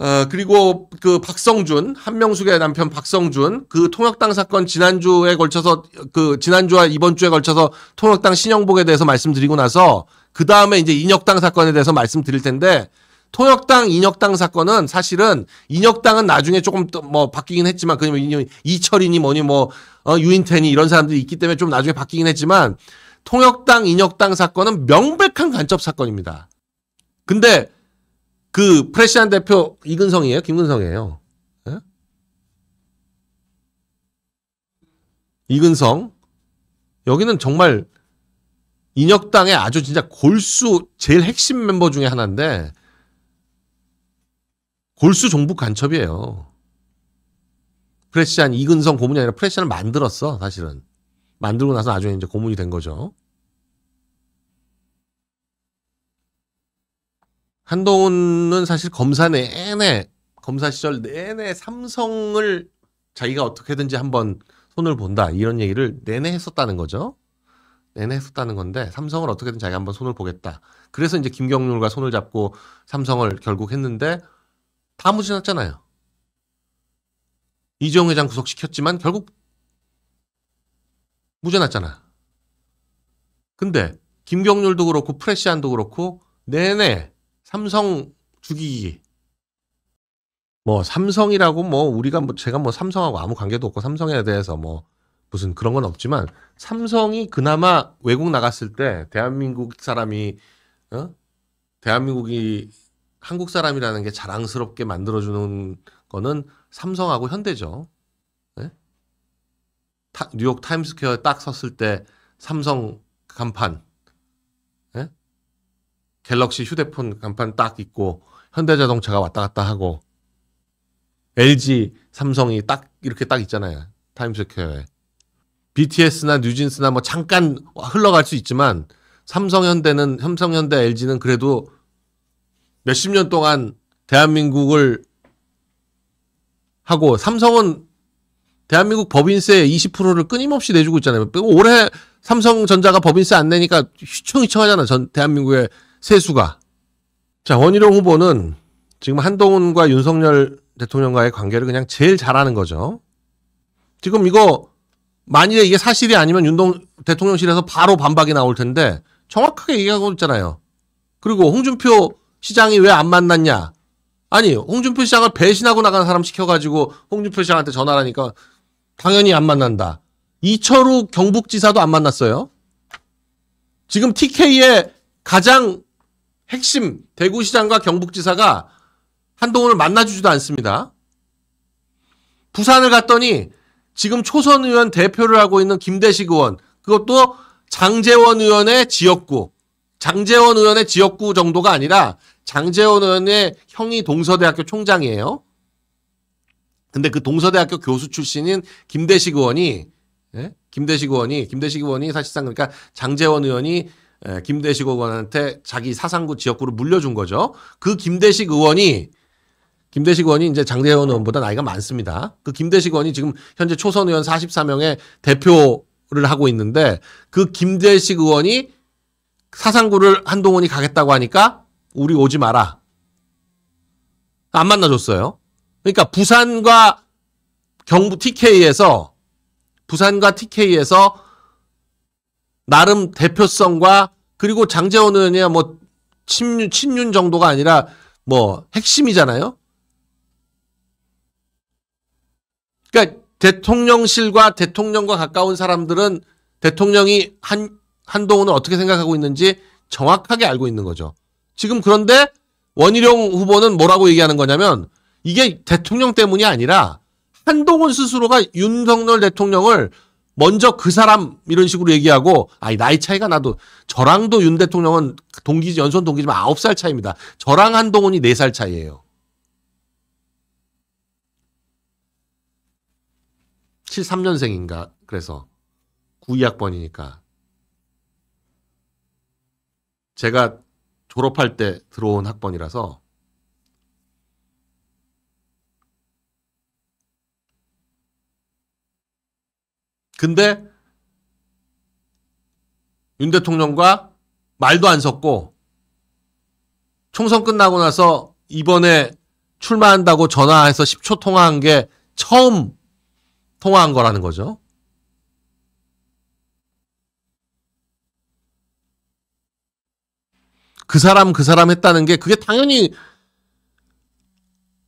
어, 그리고 그 박성준, 한명숙의 남편 박성준, 그 통역당 사건 지난주에 걸쳐서, 그 지난주와 이번주에 걸쳐서 통역당 신영복에 대해서 말씀드리고 나서, 그 다음에 이제 인혁당 사건에 대해서 말씀드릴 텐데, 통역당 인혁당 사건은 사실은 인혁당은 나중에 조금 뭐 바뀌긴 했지만 그냥 뭐 이철이니 뭐니 뭐 어, 유인태니 이런 사람들이 있기 때문에 좀 나중에 바뀌긴 했지만 통역당 인혁당 사건은 명백한 간첩 사건입니다. 근데 그 프레시안 대표 이근성이에요, 김근성이에요. 예? 이근성 여기는 정말 인혁당의 아주 진짜 골수 제일 핵심 멤버 중에 하나인데 골수 종북 간첩이에요. 프레시안 이근성 고문이 아니라 프레시안을 만들었어 사실은. 만들고 나서 나중에 이제 고문이 된 거죠. 한동훈은 사실 검사 내내 검사 시절 내내 삼성을 자기가 어떻게든지 한번 손을 본다 이런 얘기를 내내 했었다는 거죠. 내내 했었다는 건데 삼성을 어떻게든 자기가 한번 손을 보겠다. 그래서 이제 김경률과 손을 잡고 삼성을 결국 했는데 다 무시났잖아요. 이재용 회장 구속시켰지만 결국 무죄났잖아. 근데 김경률도 그렇고 프레시안도 그렇고 내내 삼성 죽이기. 뭐 삼성이라고 뭐 우리가 뭐 제가 뭐 삼성하고 아무 관계도 없고 삼성에 대해서 뭐 무슨 그런 건 없지만 삼성이 그나마 외국 나갔을 때 대한민국 사람이 어? 대한민국이 한국 사람이라는 게 자랑스럽게 만들어주는 거는 삼성하고 현대죠. 네? 타, 뉴욕 타임스퀘어에 딱 섰을 때 삼성 간판, 네? 갤럭시 휴대폰 간판 딱 있고 현대자동차가 왔다 갔다 하고 LG, 삼성이 딱 이렇게 딱 있잖아요. 타임스퀘어에. BTS나 뉴진스나 뭐 잠깐 흘러갈 수 있지만 삼성현대는 삼성현대 LG는 그래도 몇십 년 동안 대한민국을 하고 삼성은 대한민국 법인세의 20%를 끊임없이 내주고 있잖아요. 올해 삼성전자가 법인세 안 내니까 휘청휘청하잖아. 전 대한민국의 세수가. 자 원희룡 후보는 지금 한동훈과 윤석열 대통령과의 관계를 그냥 제일 잘하는 거죠. 지금 이거 만일에 이게 사실이 아니면 윤동 대통령실에서 바로 반박이 나올 텐데 정확하게 얘기하고 있잖아요. 그리고 홍준표 시장이 왜 안 만났냐? 아니 홍준표 시장을 배신하고 나간 사람 시켜가지고 홍준표 시장한테 전화하니까 당연히 안 만난다. 이철우 경북지사도 안 만났어요. 지금 TK의 가장 핵심 대구시장과 경북지사가 한동훈을 만나주지도 않습니다. 부산을 갔더니 지금 초선 의원 대표를 하고 있는 김대식 의원 그것도 장재원 의원의 지역구 장재원 의원의 지역구 정도가 아니라 장재원 의원의 형이 동서대학교 총장이에요. 근데 그 동서대학교 교수 출신인 김대식 의원이 예? 김대식 의원이 김대식 의원이 사실상 그러니까 장재원 의원이 예, 김대식 의원한테 자기 사상구 지역구를 물려준 거죠. 그 김대식 의원이 김대식 의원이 이제 장재원 의원보다 나이가 많습니다. 그 김대식 의원이 지금 현재 초선 의원 44명의 대표를 하고 있는데 그 김대식 의원이 사상구를 한동훈이 가겠다고 하니까 우리 오지 마라. 안 만나줬어요. 그러니까 부산과 경북 TK에서 부산과 TK에서 나름 대표성과 그리고 장재원 의원이야 뭐 친윤 친윤 정도가 아니라 뭐 핵심이잖아요. 그러니까 대통령실과 대통령과 가까운 사람들은 대통령이 한 한동훈은 어떻게 생각하고 있는지 정확하게 알고 있는 거죠. 지금 그런데 원희룡 후보는 뭐라고 얘기하는 거냐면 이게 대통령 때문이 아니라 한동훈 스스로가 윤석열 대통령을 먼저 그 사람 이런 식으로 얘기하고 아이 나이 차이가 나도 저랑도 윤 대통령은 동기 지 연손 동기지만 아홉 살 차이입니다. 저랑 한동훈이 네살 차이예요. 73년생인가 그래서 92학번이니까 제가 졸업할 때 들어온 학번이라서 근데 윤 대통령과 말도 안 섰고 총선 끝나고 나서 이번에 출마한다고 전화해서 10초 통화한 게 처음 통화한 거라는 거죠. 그 사람 그 사람 했다는 게 그게 당연히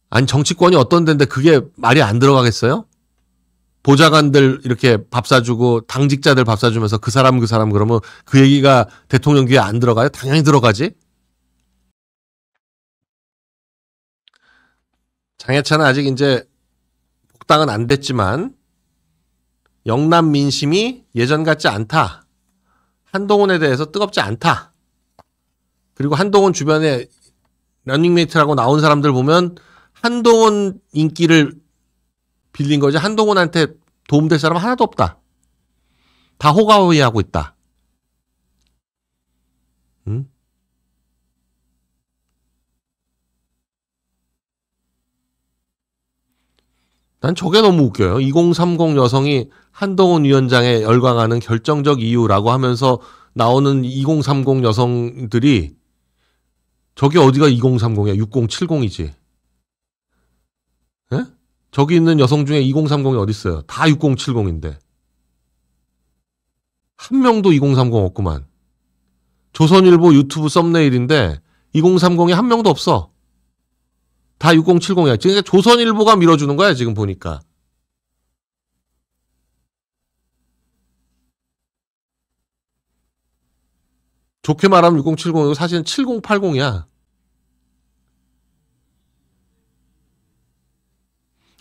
아니 정치권이 어떤 데인데 그게 말이 안 들어가겠어요? 보좌관들 이렇게 밥 사주고 당직자들 밥 사주면서 그 사람 그 사람 그러면 그 얘기가 대통령 귀에 안 들어가요? 당연히 들어가지. 장해찬은 아직 이제 복당은 안 됐지만 영남 민심이 예전 같지 않다. 한동훈에 대해서 뜨겁지 않다. 그리고 한동훈 주변에 런닝메이트라고 나온 사람들 보면 한동훈 인기를 빌린 거지 한동훈한테 도움될 사람 하나도 없다. 다 호가호위하고 있다. 응? 난 저게 너무 웃겨요. 2030 여성이 한동훈 위원장에 열광하는 결정적 이유라고 하면서 나오는 2030 여성들이 저기 어디가 2030이야? 6070이지. 예? 저기 있는 여성 중에 2030이 어딨어요다 6070인데. 한 명도 2030 없구만. 조선일보 유튜브 썸네일인데 2030이 한 명도 없어. 다 6070이야. 그러니까 조선일보가 밀어주는 거야, 지금 보니까. 좋게 말하면 6070이고 사실은 7080이야.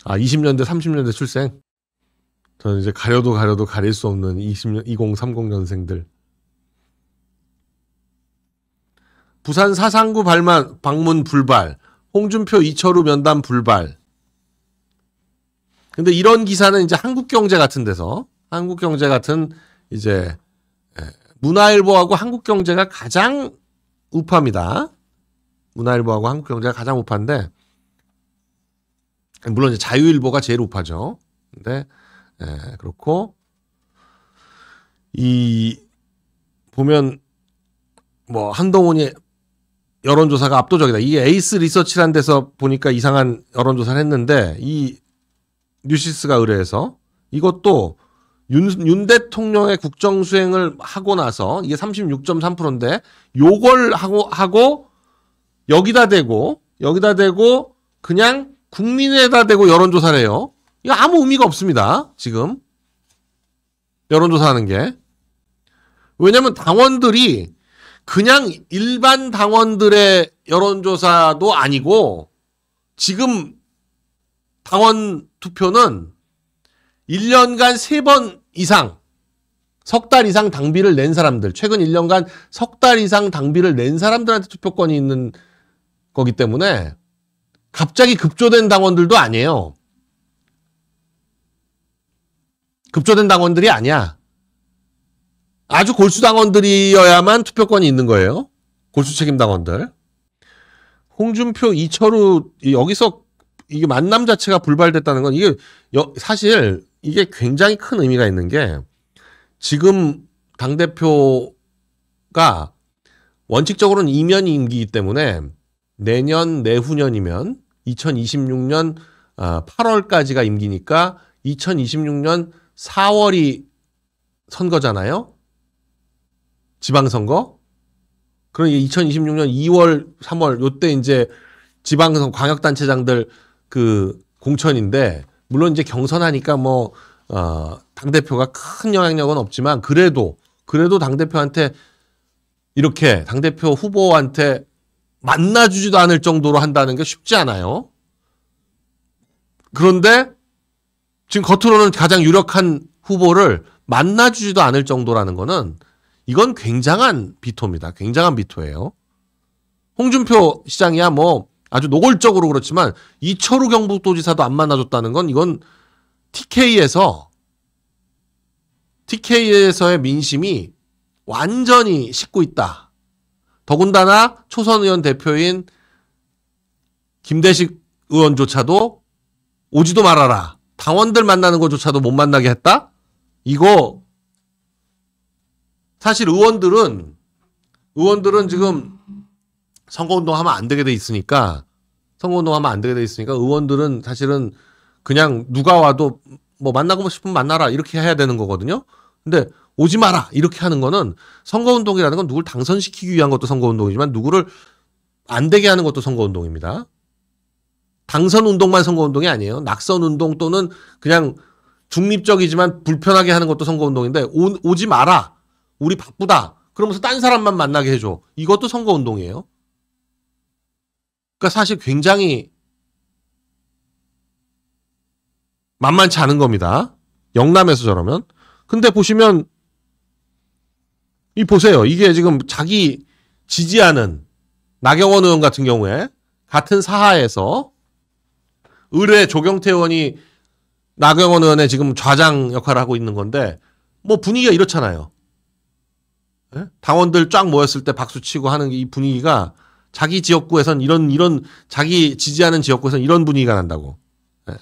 아, 20년대, 30년대 출생? 저는 이제 가려도 가려도 가릴 수 없는 20년, 2030년생들. 부산 사상구 발만, 방문 불발. 홍준표 이철우 면담 불발. 근데 이런 기사는 이제 한국경제 같은 데서, 한국경제 같은 이제, 예, 문화일보하고 한국경제가 가장 우파입니다. 문화일보하고 한국경제가 가장 우파인데, 물론 이제 자유일보가 제일 높아죠 근데 예, 그렇고 이 보면 뭐 한동훈이 여론조사가 압도적이다. 이 에이스 리서치란 데서 보니까 이상한 여론조사를 했는데 이 뉴시스가 의뢰해서 이것도 윤, 윤 대통령의 국정 수행을 하고 나서 이게 36.3%인데 요걸 하고 하고 여기다 대고 여기다 대고 그냥 국민에다 대고 여론조사를 요 이거 아무 의미가 없습니다. 지금. 여론조사 하는 게. 왜냐면 당원들이 그냥 일반 당원들의 여론조사도 아니고 지금 당원 투표는 1년간 3번 이상 석 달 이상 당비를 낸 사람들 최근 1년간 석 달 이상 당비를 낸 사람들한테 투표권이 있는 거기 때문에 갑자기 급조된 당원들도 아니에요. 급조된 당원들이 아니야. 아주 골수 당원들이어야만 투표권이 있는 거예요. 골수 책임 당원들. 홍준표, 이철우 여기서 이게 만남 자체가 불발됐다는 건 이게 사실 이게 굉장히 큰 의미가 있는 게 지금 당 대표가 원칙적으로는 이면 임기이기 때문에 내년 내후년이면 2026년 8월까지가 아, 임기니까 2026년 4월이 선거잖아요. 지방선거. 그럼 2026년 2월, 3월 요때 이제 지방선 광역단체장들 그 공천인데 물론 이제 경선하니까 뭐 어, 당 대표가 큰 영향력은 없지만 그래도 그래도 당 대표한테 이렇게 당 대표 후보한테 만나주지도 않을 정도로 한다는 게 쉽지 않아요. 그런데 지금 겉으로는 가장 유력한 후보를 만나주지도 않을 정도라는 거는 이건 굉장한 비토입니다. 굉장한 비토예요. 홍준표 시장이야 뭐 아주 노골적으로 그렇지만 이철우 경북도지사도 안 만나줬다는 건 이건 TK에서 TK에서의 민심이 완전히 식고 있다. 더군다나 초선 의원 대표인 김대식 의원조차도 오지도 말아라. 당원들 만나는 것조차도 못 만나게 했다? 이거 사실 의원들은 의원들은 지금 선거운동 하면 안 되게 돼 있으니까 선거운동 하면 안 되게 돼 있으니까 의원들은 사실은 그냥 누가 와도 뭐 만나고 싶으면 만나라 이렇게 해야 되는 거거든요. 근데 오지 마라 이렇게 하는 거는 선거운동이라는 건 누굴 당선시키기 위한 것도 선거운동이지만 누구를 안 되게 하는 것도 선거운동입니다. 당선운동만 선거운동이 아니에요. 낙선운동 또는 그냥 중립적이지만 불편하게 하는 것도 선거운동인데 오, 오지 마라 우리 바쁘다 그러면서 딴 사람만 만나게 해줘 이것도 선거운동이에요. 그러니까 사실 굉장히 만만치 않은 겁니다. 영남에서 저러면. 근데 보시면 이 보세요. 이게 지금 자기 지지하는 나경원 의원 같은 경우에 같은 사하에서 의뢰 조경태 의원이 나경원 의원의 지금 좌장 역할을 하고 있는 건데 뭐 분위기가 이렇잖아요. 예? 당원들 쫙 모였을 때 박수 치고 하는 이 분위기가 자기 지역구에선 이런 이런 자기 지지하는 지역구에선 이런 분위기가 난다고. 예.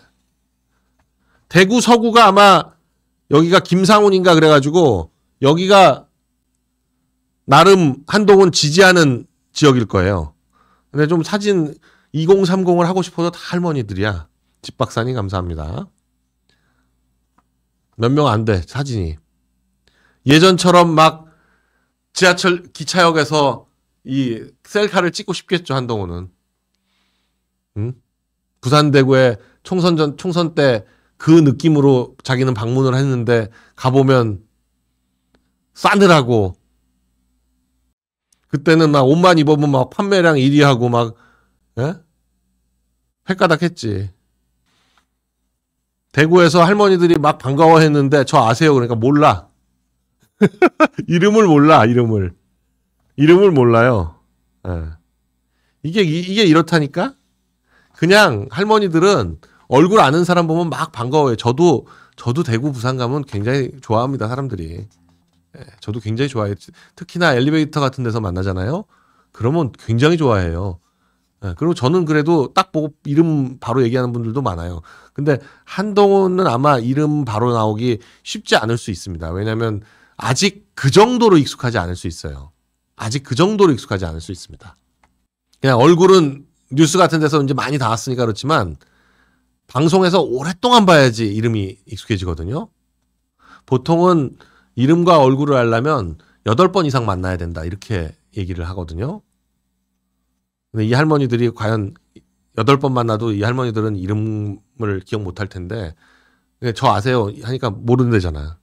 대구 서구가 아마 여기가 김상훈인가 그래가지고 여기가 나름 한동훈 지지하는 지역일 거예요. 근데 좀 사진 2030을 하고 싶어서 다 할머니들이야. 집박사님 감사합니다. 몇 명 안 돼, 사진이. 예전처럼 막 지하철 기차역에서 이 셀카를 찍고 싶겠죠, 한동훈은. 응? 부산대구에 총선 전, 총선 때 그 느낌으로 자기는 방문을 했는데 가보면 싸늘하고 그때는 막 옷만 입으면 막 판매량 1위 하고 막 예? 헷가닥 했지. 대구에서 할머니들이 막 반가워했는데 저 아세요? 그러니까 몰라. 이름을 몰라 이름을 이름을 몰라요. 예. 이게 이게 이렇다니까. 그냥 할머니들은 얼굴 아는 사람 보면 막 반가워해. 저도 저도 대구 부산 가면 굉장히 좋아합니다 사람들이. 예, 저도 굉장히 좋아해요. 특히나 엘리베이터 같은 데서 만나잖아요. 그러면 굉장히 좋아해요. 예, 그리고 저는 그래도 딱 보고 이름 바로 얘기하는 분들도 많아요. 근데 한동훈은 아마 이름 바로 나오기 쉽지 않을 수 있습니다. 왜냐하면 아직 그 정도로 익숙하지 않을 수 있어요. 아직 그 정도로 익숙하지 않을 수 있습니다. 그냥 얼굴은 뉴스 같은 데서 이제 많이 나왔으니까 그렇지만 방송에서 오랫동안 봐야지 이름이 익숙해지거든요. 보통은 이름과 얼굴을 알려면 8번 이상 만나야 된다. 이렇게 얘기를 하거든요. 근데 이 할머니들이 과연 8번 만나도 이 할머니들은 이름을 기억 못할 텐데 저 아세요 하니까 모른대잖아윤상현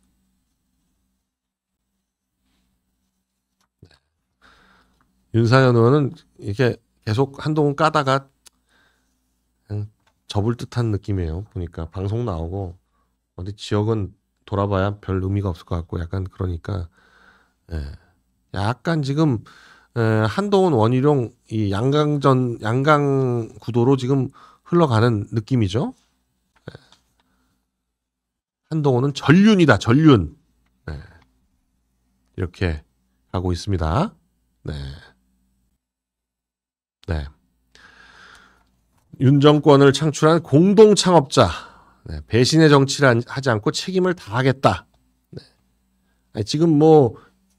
네. 의원은 이렇게 계속 한동안 까다가 접을 듯한 느낌이에요. 보니까 방송 나오고 어디 지역은 돌아봐야 별 의미가 없을 것 같고 약간 그러니까 예. 약간 지금 예, 한동훈 원희룡 이 양강전 양강 구도로 지금 흘러가는 느낌이죠. 예. 한동훈은 전륜이다 전륜 예. 이렇게 하고 있습니다. 네. 네. 윤정권을 창출한 공동 창업자 네, 배신의 정치를 하지 않고 책임을 다하겠다. 네. 지금 뭐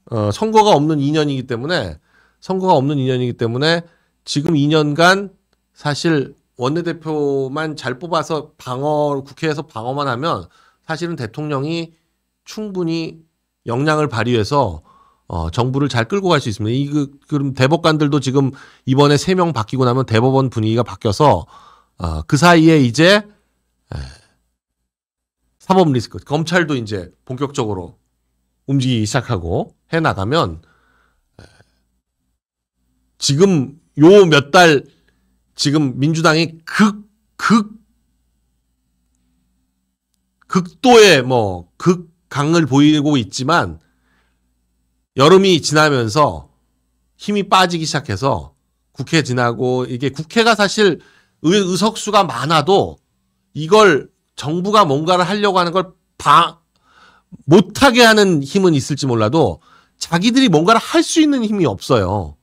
어, 선거가 없는 2년이기 때문에 선거가 없는 2년이기 때문에 지금 2년간 사실 원내대표만 잘 뽑아서 방어 국회에서 방어만 하면 사실은 대통령이 충분히 역량을 발휘해서 어, 정부를 잘 끌고 갈 수 있습니다. 이 그, 그럼 대법관들도 지금 이번에 세명 바뀌고 나면 대법원 분위기가 바뀌어서 어, 그 사이에 이제 사법 리스크 검찰도 이제 본격적으로 움직이기 시작하고 해 나가면 지금 요 몇 달 지금 민주당이 극 극 극도의 뭐 극강을 보이고 있지만 여름이 지나면서 힘이 빠지기 시작해서 국회 지나고 이게 국회가 사실 의석수가 많아도 이걸 정부가 뭔가를 하려고 하는 걸 바, 못하게 하는 힘은 있을지 몰라도 자기들이 뭔가를 할 수 있는 힘이 없어요.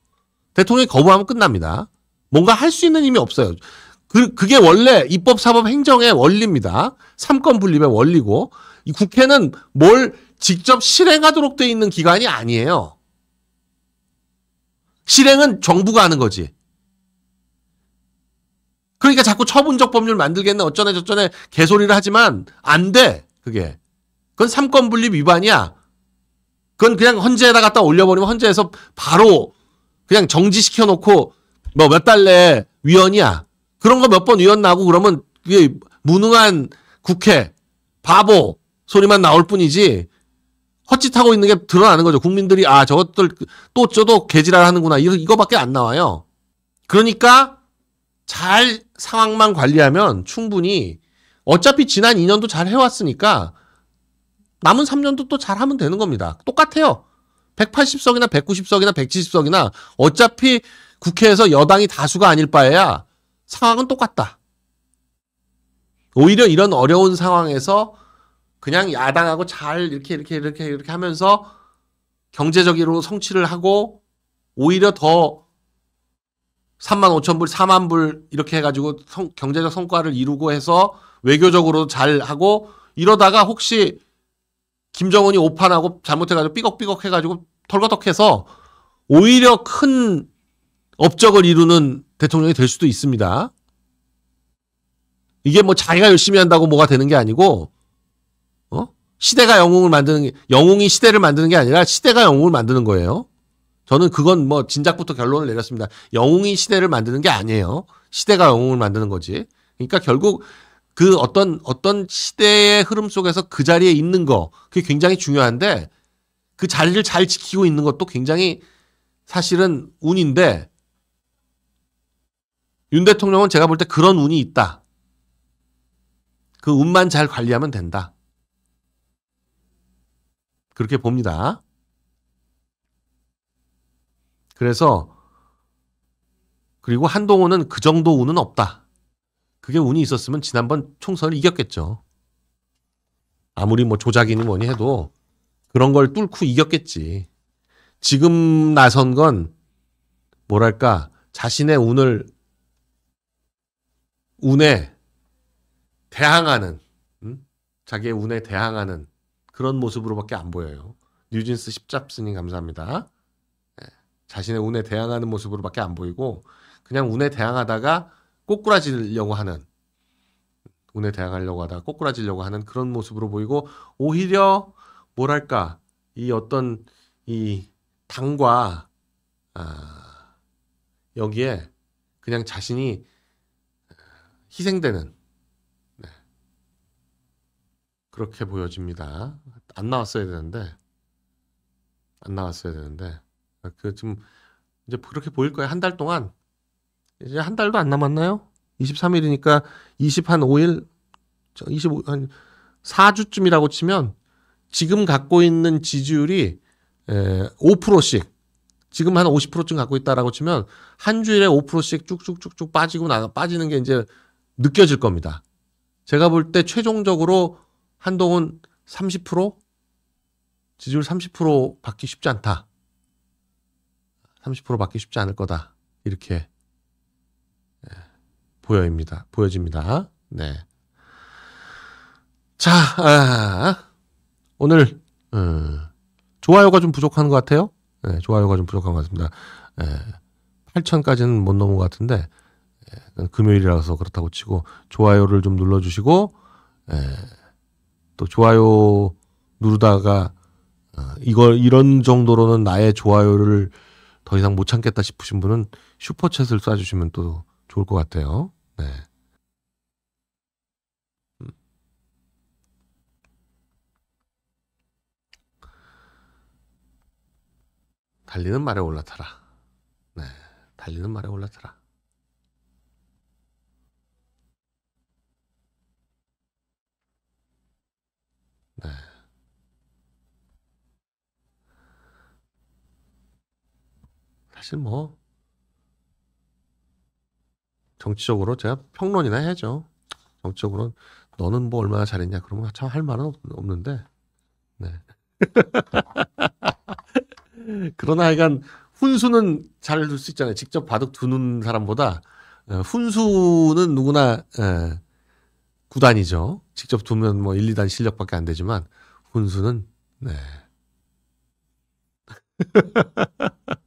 대통령이 거부하면 끝납니다. 뭔가 할 수 있는 힘이 없어요. 그, 그게 원래 입법, 사법, 행정의 원리입니다. 삼권 분립의 원리고 이 국회는 뭘 직접 실행하도록 돼 있는 기관이 아니에요. 실행은 정부가 하는 거지. 그러니까 자꾸 처분적 법률 만들겠네 어쩌네 저쩌네 개소리를 하지만 안 돼 그게 그건 삼권 분립 위반이야. 그건 그냥 헌재에다 갖다 올려버리면 헌재에서 바로 그냥 정지시켜 놓고 뭐 몇 달 내에 위헌이야. 그런 거 몇 번 위헌 나고 그러면 그게 무능한 국회 바보 소리만 나올 뿐이지 헛짓하고 있는 게 드러나는 거죠. 국민들이 아 저것들 또 저도 개지랄 하는구나 이거, 이거밖에 안 나와요. 그러니까 잘 상황만 관리하면 충분히 어차피 지난 2년도 잘 해왔으니까 남은 3년도 또 잘하면 되는 겁니다. 똑같아요. 180석이나 190석이나 170석이나 어차피 국회에서 여당이 다수가 아닐 바에야 상황은 똑같다. 오히려 이런 어려운 상황에서 그냥 야당하고 잘 이렇게 이렇게 이렇게 이렇게 하면서 경제적으로 성취를 하고 오히려 더 3만 5천 불, 4만 불 이렇게 해가지고 성, 경제적 성과를 이루고 해서 외교적으로 잘 하고 이러다가 혹시 김정은이 오판하고 잘못해가지고 삐걱삐걱 해가지고 털거덕해서 오히려 큰 업적을 이루는 대통령이 될 수도 있습니다. 이게 뭐 자기가 열심히 한다고 뭐가 되는 게 아니고 어? 시대가 영웅을 만드는 게 영웅이 시대를 만드는 게 아니라 시대가 영웅을 만드는 거예요. 저는 그건 뭐 진작부터 결론을 내렸습니다. 영웅이 시대를 만드는 게 아니에요. 시대가 영웅을 만드는 거지. 그러니까 결국 그 어떤 어떤 시대의 흐름 속에서 그 자리에 있는 거 그게 굉장히 중요한데 그 자리를 잘 지키고 있는 것도 굉장히 사실은 운인데 윤 대통령은 제가 볼 때 그런 운이 있다. 그 운만 잘 관리하면 된다. 그렇게 봅니다. 그래서 그리고 한동훈은 그 정도 운은 없다. 그게 운이 있었으면 지난번 총선을 이겼겠죠. 아무리 뭐 조작이니 뭐니 해도 그런 걸 뚫고 이겼겠지. 지금 나선 건 뭐랄까 자신의 운을 운에 대항하는 음? 자기의 운에 대항하는 그런 모습으로밖에 안 보여요. 뉴진스 십잡스님 감사합니다. 자신의 운에 대항하는 모습으로밖에 안 보이고 그냥 운에 대항하다가 꼬꾸라지려고 하는 운에 대항하려고 하다가 꼬꾸라지려고 하는 그런 모습으로 보이고 오히려 뭐랄까 이 어떤 이 당과 아, 여기에 그냥 자신이 아, 희생되는 네. 그렇게 보여집니다. 안 나왔어야 되는데 안 나왔어야 되는데 아, 그 지금 이제 그렇게 보일 거예요. 한 달 동안 이제 한 달도 안 남았나요? 23일이니까 20 한 5일 25 한 4주쯤이라고 치면 지금 갖고 있는 지지율이 에, 5%씩 지금 한 50%쯤 갖고 있다라고 치면 한 주일에 5%씩 쭉쭉쭉쭉 빠지고 나 빠지는 게 이제 느껴질 겁니다. 제가 볼 때 최종적으로 한동훈 30% 지지율 30% 받기 쉽지 않다. 30% 받기 쉽지 않을 거다. 이렇게 예, 보여입니다. 보여집니다. 네. 자, 아, 오늘 음, 좋아요가 좀 부족한 것 같아요. 네, 좋아요가 좀 부족한 것 같습니다. 예, 8천까지는 못 넘은 것 같은데 예, 금요일이라서 그렇다고 치고 좋아요를 좀 눌러주시고 예, 또 좋아요 누르다가 어, 이걸 이런 정도로는 나의 좋아요를 더 이상 못 참겠다 싶으신 분은 슈퍼챗을 쏴주시면 또 좋을 것 같아요. 네. 음. 달리는 말에 올라타라. 네. 달리는 말에 올라타라. 네. 사실 뭐 정치적으로 제가 평론이나 해야죠. 정치적으로 너는 뭐 얼마나 잘했냐 그러면 참할 말은 없, 는데 네. 그러나 하여간 훈수는 잘 둘 수 있잖아요. 직접 바둑 두는 사람보다 어, 훈수는 누구나 구단이죠. 직접 두면 뭐 1, 2단 실력밖에 안 되지만 훈수는 네.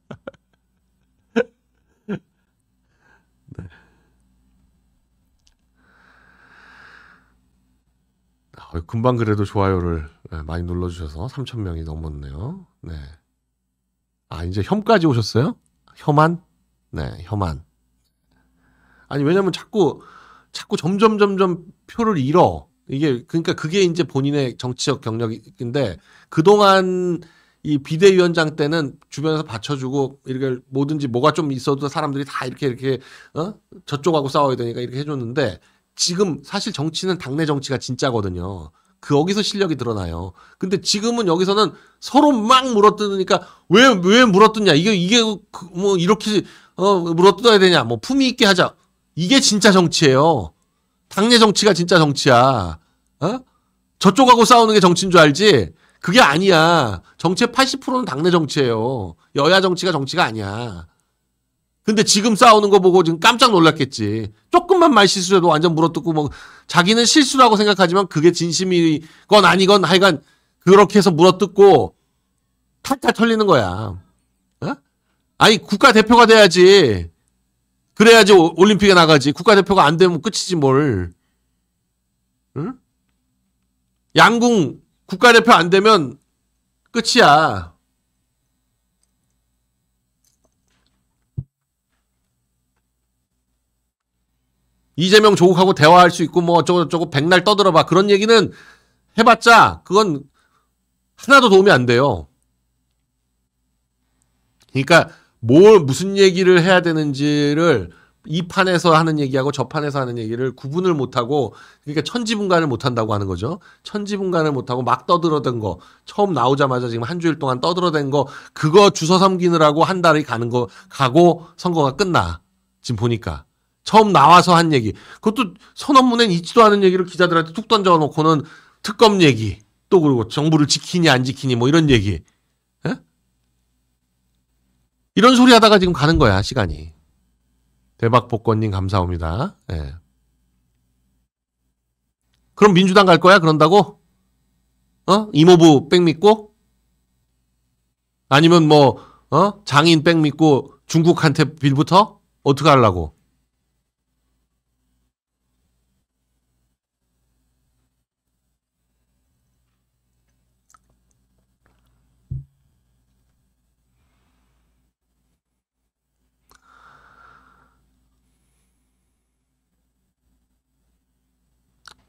금방 그래도 좋아요를 예, 많이 눌러주셔서 3천 명이 넘었네요. 네. 아 이제 혐까지 오셨어요? 혐한? 네, 혐한. 아니 왜냐면 자꾸 자꾸 점점 점점 표를 잃어. 이게 그러니까 그게 이제 본인의 정치적 경력인데 그동안 이 비대위원장 때는 주변에서 받쳐주고 이렇게 뭐든지 뭐가 좀 있어도 사람들이 다 이렇게 이렇게 어? 저쪽하고 싸워야 되니까 이렇게 해줬는데 지금 사실 정치는 당내 정치가 진짜거든요. 그 여기서 실력이 드러나요. 근데 지금은 여기서는 서로 막 물어뜯으니까 왜 왜 물어뜯냐 이게 이게 그 뭐 이렇게 어 물어뜯어야 되냐 뭐 품위 있게 하자 이게 진짜 정치예요. 당내 정치가 진짜 정치야. 어? 저쪽하고 싸우는 게 정치인 줄 알지? 그게 아니야. 정치의 80%는 당내 정치예요. 여야 정치가 정치가 아니야. 근데 지금 싸우는 거 보고 지금 깜짝 놀랐겠지. 조금만 말 실수해도 완전 물어뜯고 뭐 자기는 실수라고 생각하지만 그게 진심이건 아니건 하여간 그렇게 해서 물어뜯고 탈탈 털리는 거야. 어? 아니 국가 대표가 돼야지. 그래야지 올림픽에 나가지. 국가 대표가 안 되면 끝이지 뭘. 응? 양궁 국가 대표 안 되면 끝이야. 이재명 조국하고 대화할 수 있고 뭐 어쩌고저쩌고 백날 떠들어봐 그런 얘기는 해봤자 그건 하나도 도움이 안 돼요. 그러니까 뭘 무슨 얘기를 해야 되는지를 이 판에서 하는 얘기하고 저 판에서 하는 얘기를 구분을 못하고 그러니까 천지분간을 못한다고 하는 거죠. 천지분간을 못하고 막 떠들어댄 거 처음 나오자마자 지금 한 주일 동안 떠들어댄 거 그거 주서 삼기느라고 한 달이 가는 거 가고 선거가 끝나 지금 보니까 처음 나와서 한 얘기. 그것도 선언문엔 있지도 않은 얘기를 기자들한테 툭 던져놓고는 특검 얘기. 또 그리고 정부를 지키니 안 지키니 뭐 이런 얘기. 에? 예? 이런 소리 하다가 지금 가는 거야 시간이. 대박 복권님 감사합니다. 예. 그럼 민주당 갈 거야 그런다고? 어 이모부 백 믿고? 아니면 뭐 어? 장인 백 믿고 중국한테 빌부터 어떻게 하려고?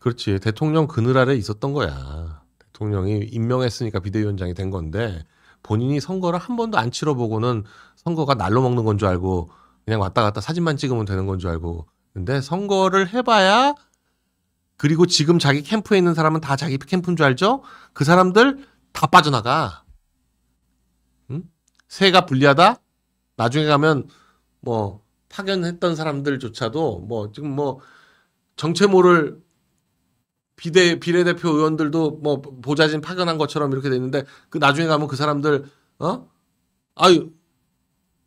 그렇지. 대통령 그늘 아래 있었던 거야. 대통령이 임명했으니까 비대위원장이 된 건데 본인이 선거를 한 번도 안 치러보고는 선거가 날로 먹는 건 줄 알고 그냥 왔다 갔다 사진만 찍으면 되는 건 줄 알고 근데 선거를 해봐야 그리고 지금 자기 캠프에 있는 사람은 다 자기 캠프인 줄 알죠? 그 사람들 다 빠져나가. 응? 새가 불리하다? 나중에 가면 뭐 파견했던 사람들조차도 뭐 지금 뭐 정체 모를 비대 비례대표 의원들도 뭐 보좌진 파견한 것처럼 이렇게 돼 있는데 그 나중에 가면 그 사람들 어 아유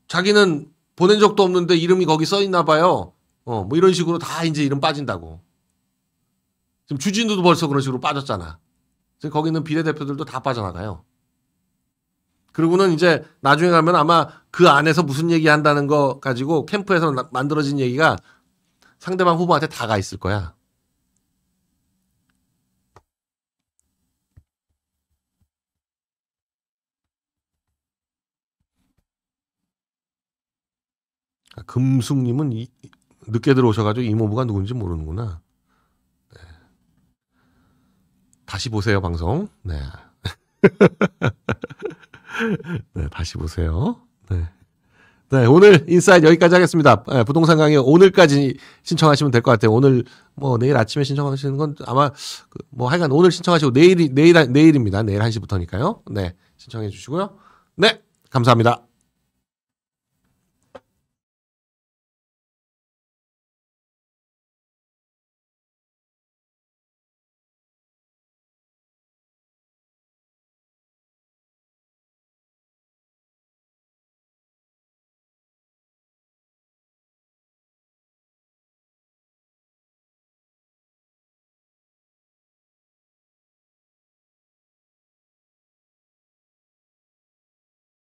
자기는 보낸 적도 없는데 이름이 거기 써 있나 봐요. 어뭐 이런 식으로 다 이제 이름 빠진다고. 지금 주진도도 벌써 그런 식으로 빠졌잖아. 지금 거기 있는 비례대표들도 다 빠져나가요. 그리고는 이제 나중에 가면 아마 그 안에서 무슨 얘기 한다는 거 가지고 캠프에서 만들어진 얘기가 상대방 후보한테 다 가 있을 거야. 금숙님은 이, 늦게 들어오셔가지고 이모부가 누군지 모르는구나. 네. 다시 보세요 방송. 네. 네, 다시 보세요. 네. 네, 오늘 인사이드 여기까지 하겠습니다. 네, 부동산 강의 오늘까지 신청하시면 될 것 같아요. 오늘 뭐 내일 아침에 신청하시는 건 아마 그뭐 하여간 오늘 신청하시고 내일이 내일 내일입니다. 내일 1시부터니까요. 네. 신청해 주시고요. 네. 감사합니다.